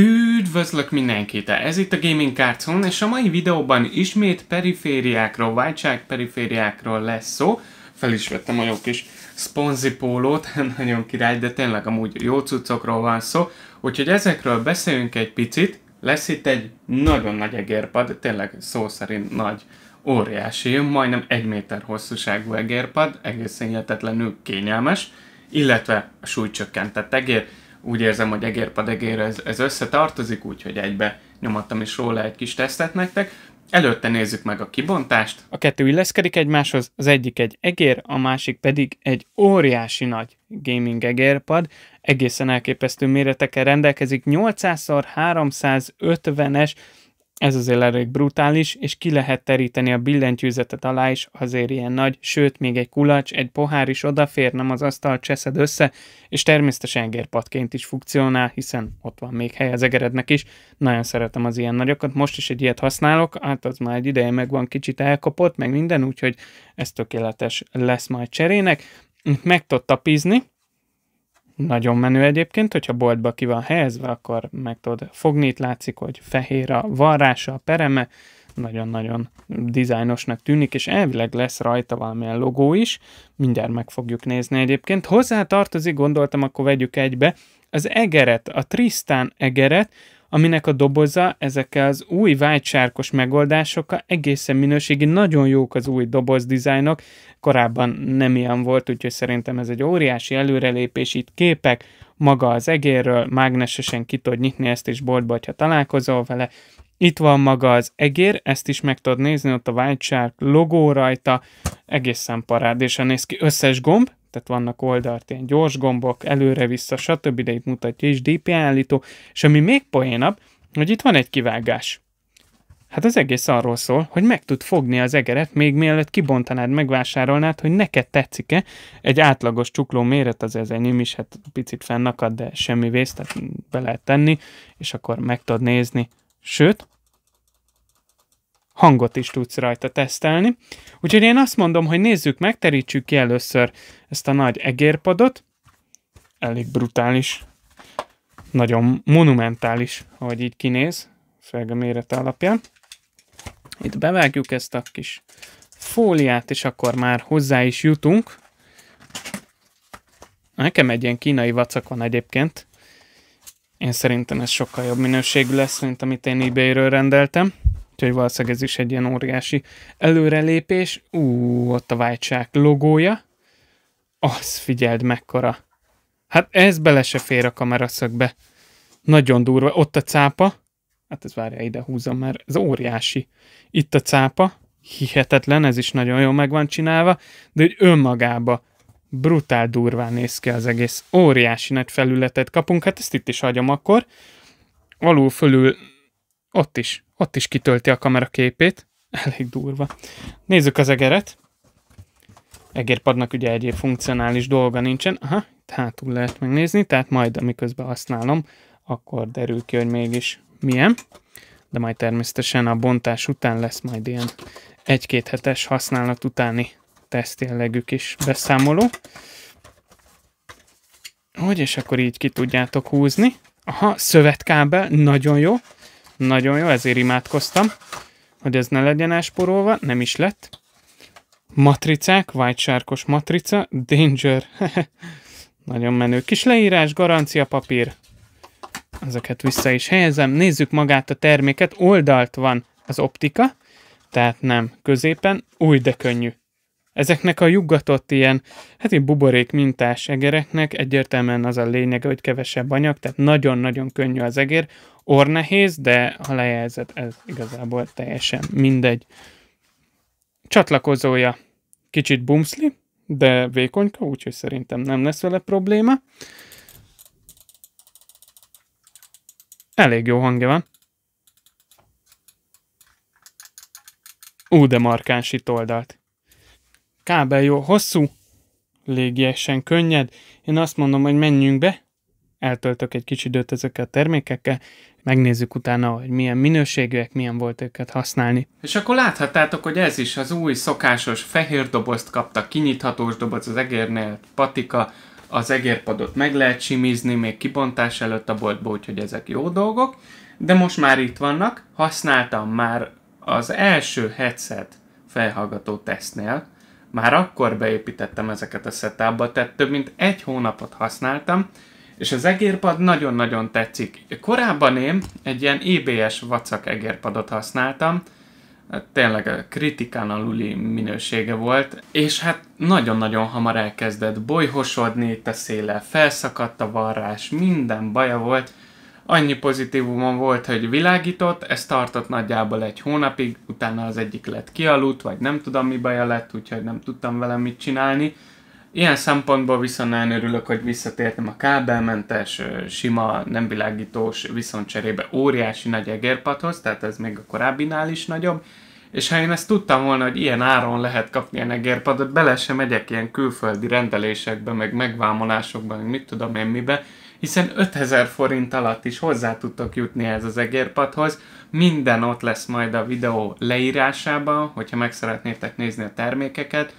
Üdvözlök mindenkit! Ez itt a Gaming Cards Home, és a mai videóban ismét perifériákról, váltság perifériákról lesz szó. Fel is vettem a jó kis sponzi pólót, nagyon király, de tényleg amúgy jó cuccokról van szó. Úgyhogy ezekről beszéljünk egy picit. Lesz itt egy nagyon nagy egérpad, tényleg szó szerint nagy, óriási, majdnem egy méter hosszúságú egérpad, egészen hihetetlenül kényelmes, illetve a súlycsökkentett egér úgy érzem, hogy egérpad egér ez, ez összetartozik, úgyhogy egybe nyomattam is róla egy kis tesztet nektek. Előtte nézzük meg a kibontást. A kettő illeszkedik egymáshoz, az egyik egy egér, a másik pedig egy óriási nagy gaming egérpad. Egészen elképesztő méretekkel rendelkezik, 800x350-es ez azért elég brutális, és ki lehet teríteni a billentyűzetet alá is, azért ilyen nagy, sőt, még egy kulacs, egy pohár is odafér, nem az asztal cseszed össze, és természetesen engérpadként is funkcionál, hiszen ott van még hely az egerednek is. Nagyon szeretem az ilyen nagyokat, most is egy ilyet használok, hát az már egy ideje meg van kicsit elkapott, meg minden, úgyhogy ez tökéletes lesz majd cserének. Meg tudta pizni, nagyon menő egyébként, hogyha boltba ki van helyezve, akkor meg tudod fogni, itt látszik, hogy fehér a varrása, a pereme, nagyon-nagyon dizájnosnak tűnik, és elvileg lesz rajta valamilyen logó is, mindjárt meg fogjuk nézni egyébként. Hozzá tartozik, gondoltam, akkor vegyük egybe, az egeret, a Tristan egeret, aminek a doboza ezekkel az új vágysárkos megoldásokkal egészen minőségi, nagyon jók az új doboz dizájnok, korábban nem ilyen volt, úgyhogy szerintem ez egy óriási előrelépés, itt képek, maga az egérről, mágnesesen ki tud nyitni ezt is boltba, ha találkozol vele, itt van maga az egér, ezt is meg tudod nézni, ott a White Shark logó rajta, egészen parádésen néz ki, összes gomb, tehát vannak oldalt ilyen gyors gombok, előre-vissza, stb. de itt mutatja is D.P. állító, és ami még poénabb, hogy itt van egy kivágás. Hát az egész arról szól, hogy meg tud fogni az egeret, még mielőtt kibontanád, megvásárolnád, hogy neked tetszik-e. Egy átlagos csukló méret az ez enyém is, hát picit fennakad, de semmi vész, tehát be lehet tenni, és akkor meg tudod nézni. Sőt, hangot is tudsz rajta tesztelni. Úgyhogy én azt mondom, hogy nézzük meg, terítsük ki először ezt a nagy egérpadot. Elég brutális, nagyon monumentális, ahogy így kinéz, főleg a mérete alapján. Itt bevágjuk ezt a kis fóliát, és akkor már hozzá is jutunk. Nekem egy ilyen kínai vacak van egyébként. Én szerintem ez sokkal jobb minőségű lesz, mint amit én ebay rendeltem. Úgyhogy valószínűleg ez is egy ilyen óriási előrelépés. Ú, ott a váltság logója. Az figyeld mekkora. Hát ez bele se fér a kameraszögbe. Nagyon durva. Ott a cápa. Hát ez várja, ide húzom, mert ez óriási. Itt a cápa. Hihetetlen, ez is nagyon jól meg van csinálva, de hogy önmagába brutál durván néz ki az egész. Óriási nagy felületet kapunk, hát ezt itt is hagyom akkor. Alul, fölül, ott is ott is kitölti a kamera képét. Elég durva. Nézzük az egeret. Egérpadnak ugye egyéb funkcionális dolga nincsen. Aha, itt hátul lehet megnézni, tehát majd amiközben használom, akkor derül ki, hogy mégis milyen. De majd természetesen a bontás után lesz majd ilyen egy-két hetes használat utáni teszt jellegű kis beszámoló. Hogy és akkor így ki tudjátok húzni. Aha, szövetkábel, nagyon jó. Nagyon jó, ezért imádkoztam, hogy ez ne legyen elsporolva, nem is lett. Matricák, White sárkos matrica, Danger. Nagyon menő. Kis leírás, garancia papír. Ezeket vissza is helyezem. Nézzük magát a terméket. Oldalt van az optika, tehát nem középen. Új, de könnyű. Ezeknek a juggatott ilyen, hát így buborék mintás egereknek egyértelműen az a lényege, hogy kevesebb anyag, tehát nagyon-nagyon könnyű az egér or nehéz, de a lejelzett ez igazából teljesen mindegy. Csatlakozója kicsit bumszli, de vékonyka, úgyhogy szerintem nem lesz vele probléma. Elég jó hangja van. Ú, de markáns itt oldalt. Kábel jó hosszú, légiesen könnyed. Én azt mondom, hogy menjünk be, eltöltök egy kicsi időt ezekkel a termékekkel, megnézzük utána, hogy milyen minőségűek, milyen volt őket használni. És akkor láthattátok, hogy ez is az új szokásos fehér dobozt kapta, kinyithatós doboz az egérnél, patika, az egérpadot meg lehet simizni még kibontás előtt a boltba, úgyhogy ezek jó dolgok, de most már itt vannak, használtam már az első headset felhallgató tesztnél, már akkor beépítettem ezeket a setupba, tehát több mint egy hónapot használtam, és az egérpad nagyon-nagyon tetszik. Korábban én egy ilyen EBS vacak egérpadot használtam, hát tényleg a kritikán aluli minősége volt, és hát nagyon-nagyon hamar elkezdett bolyhosodni itt a széle, felszakadt a varrás, minden baja volt, annyi pozitívuma volt, hogy világított, ez tartott nagyjából egy hónapig, utána az egyik lett kialudt, vagy nem tudom mi baja lett, úgyhogy nem tudtam vele mit csinálni, Ilyen szempontból viszont nagyon örülök, hogy visszatértem a kábelmentes, sima, nem világítós viszont cserébe óriási nagy egérpadhoz, tehát ez még a korábbinál is nagyobb. És ha én ezt tudtam volna, hogy ilyen áron lehet kapni ilyen egérpadot, bele sem megyek ilyen külföldi rendelésekbe, meg megvámolásokba, meg mit tudom én mibe, hiszen 5000 forint alatt is hozzá tudtok jutni ez az egérpadhoz. Minden ott lesz majd a videó leírásában, hogyha meg szeretnétek nézni a termékeket.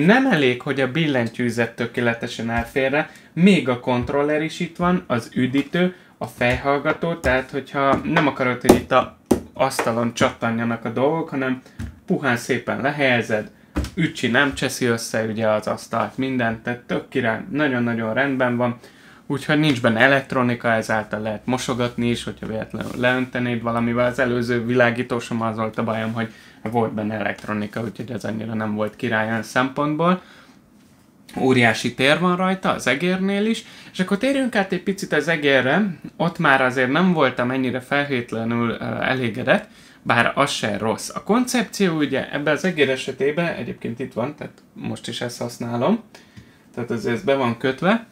Nem elég, hogy a billentyűzet tökéletesen elférre, még a kontroller is itt van, az üdítő, a fejhallgató, tehát hogyha nem akarod, hogy itt a asztalon csattanjanak a dolgok, hanem puhán szépen lehelyezed, ücsi nem cseszi össze ugye az asztalt, mindent, tehát tök király, nagyon-nagyon rendben van úgyhogy nincs benne elektronika, ezáltal lehet mosogatni is, hogyha véletlenül leöntenéd valamivel. Az előző világítósom az volt a bajom, hogy volt benne elektronika, úgyhogy ez annyira nem volt király olyan szempontból. Óriási tér van rajta, az egérnél is, és akkor térjünk át egy picit az egérre, ott már azért nem voltam ennyire felhétlenül elégedett, bár az se rossz. A koncepció ugye ebben az egér esetében, egyébként itt van, tehát most is ezt használom, tehát ez, ez be van kötve,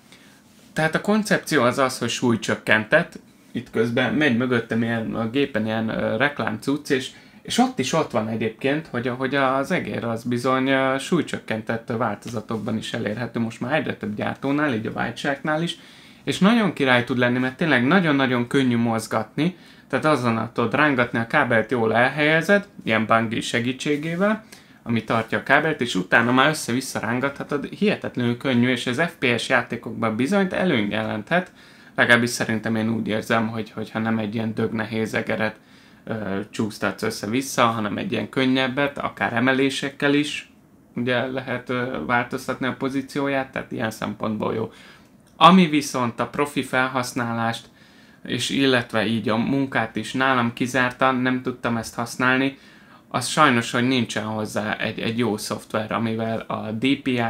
tehát a koncepció az az, hogy súlycsökkentett, itt közben megy mögöttem ilyen, a gépen ilyen uh, reklámcucc, és, és ott is ott van egyébként, hogy ahogy az egér az bizony uh, súlycsökkentett változatokban is elérhető, most már egyre több gyártónál, így a váltságnál is, és nagyon király tud lenni, mert tényleg nagyon-nagyon könnyű mozgatni, tehát azon tudod rángatni a kábelt, jól elhelyezed, ilyen bungee segítségével, ami tartja a kábelt, és utána már össze-vissza rángathatod, hihetetlenül könnyű, és ez FPS játékokban bizonyt előny jelenthet, legalábbis szerintem én úgy érzem, hogy hogyha nem egy ilyen dög nehéz egeret ö, csúsztatsz össze-vissza, hanem egy ilyen könnyebbet, akár emelésekkel is, ugye lehet ö, változtatni a pozícióját, tehát ilyen szempontból jó. Ami viszont a profi felhasználást, és illetve így a munkát is nálam kizárta, nem tudtam ezt használni, az sajnos, hogy nincsen hozzá egy, egy jó szoftver, amivel a DPI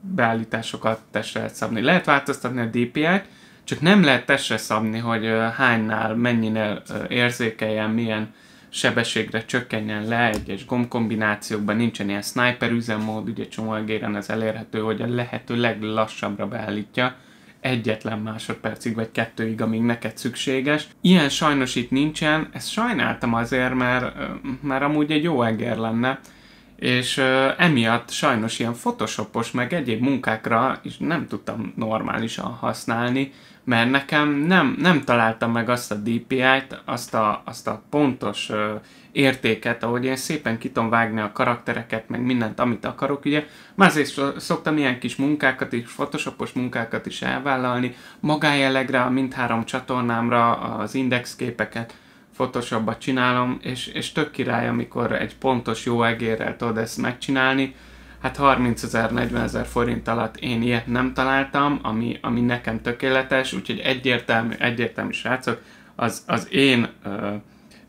beállításokat testre lehet szabni. Lehet változtatni a DPI-t, csak nem lehet testre szabni, hogy hánynál, mennyire érzékeljen, milyen sebességre csökkenjen le egyes gombkombinációkban, nincsen ilyen sniper üzemmód, ugye csomagéren ez elérhető, hogy a lehető leglassabbra beállítja egyetlen másodpercig vagy kettőig, amíg neked szükséges. Ilyen sajnos itt nincsen, ezt sajnáltam azért, mert, mert amúgy egy jó eger lenne és uh, emiatt sajnos ilyen photoshopos, meg egyéb munkákra is nem tudtam normálisan használni, mert nekem nem, nem találtam meg azt a DPI-t, azt a, azt a pontos uh, értéket, ahogy én szépen ki tudom vágni a karaktereket, meg mindent, amit akarok, ugye. Már azért szoktam ilyen kis munkákat is, photoshopos munkákat is elvállalni, magájellegre, mindhárom csatornámra az index képeket, photoshop csinálom, és, és tök király, amikor egy pontos jó egérrel tudod ezt megcsinálni. Hát 30 ezer, 40 ezer forint alatt én ilyet nem találtam, ami, ami nekem tökéletes, úgyhogy egyértelmű, egyértelmű srácok, az, az én ö,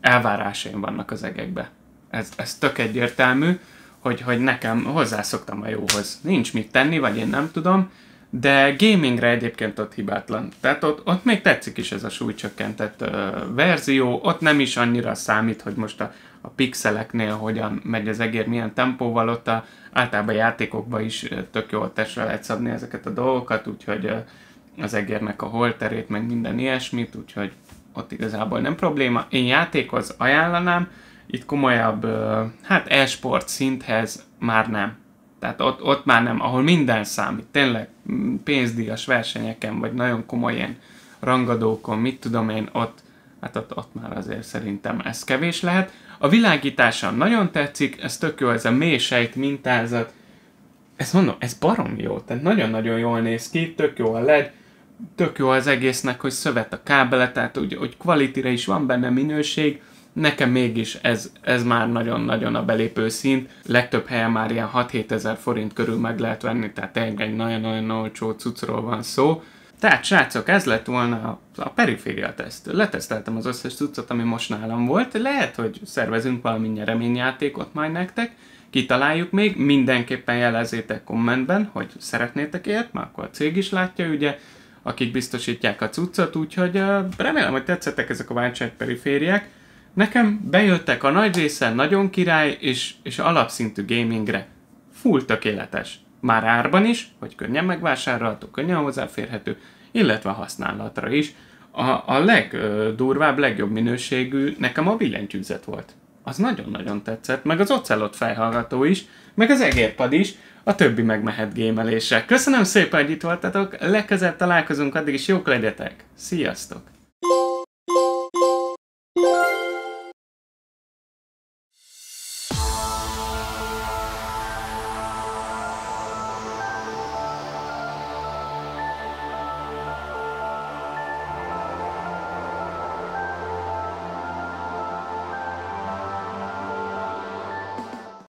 elvárásaim vannak az egekbe. Ez, ez tök egyértelmű, hogy, hogy nekem hozzászoktam a jóhoz. Nincs mit tenni, vagy én nem tudom, de gamingre egyébként ott hibátlan. Tehát ott, ott még tetszik is ez a súlycsökkentett ö, verzió, ott nem is annyira számít, hogy most a, a pixeleknél hogyan megy az egér, milyen tempóval, ott a, általában játékokban is tök jól testre lehet szabni ezeket a dolgokat, úgyhogy ö, az egérnek a holterét, meg minden ilyesmit, úgyhogy ott igazából nem probléma. Én játékhoz ajánlanám, itt komolyabb, ö, hát e-sport szinthez már nem tehát ott, ott már nem, ahol minden számít, tényleg mm, pénzdíjas versenyeken, vagy nagyon komoly ilyen rangadókon, mit tudom én, ott, hát ott, ott már azért szerintem ez kevés lehet. A világítása nagyon tetszik, ez tök jó, ez a mély sejt mintázat, ez mondom, ez barom jó, tehát nagyon-nagyon jól néz ki, tök jó a LED, tök jó az egésznek, hogy szövet a kábele, tehát úgy, hogy kvalitire is van benne minőség, Nekem mégis ez, ez már nagyon-nagyon a belépő szint. Legtöbb helyen már ilyen 6-7 ezer forint körül meg lehet venni, tehát tényleg egy nagyon-nagyon olcsó cucról van szó. Tehát srácok, ez lett volna a periféria teszt. Leteszteltem az összes cuccot, ami most nálam volt. Lehet, hogy szervezünk valami nyereményjátékot majd nektek. Kitaláljuk még, mindenképpen jelezzétek kommentben, hogy szeretnétek ilyet, mert akkor a cég is látja, ugye, akik biztosítják a cuccot, úgyhogy remélem, hogy tetszettek ezek a Váncságy perifériák. Nekem bejöttek a nagy része, nagyon király és, és alapszintű gamingre. Full tökéletes. Már árban is, hogy könnyen megvásárolható, könnyen hozzáférhető, illetve használatra is. A, a legdurvább, legjobb minőségű nekem a billentyűzet volt. Az nagyon-nagyon tetszett, meg az Ocelot fejhallgató is, meg az egérpad is, a többi meg mehet Köszönöm szépen, hogy itt voltatok, legközelebb találkozunk, addig is jók legyetek! Sziasztok!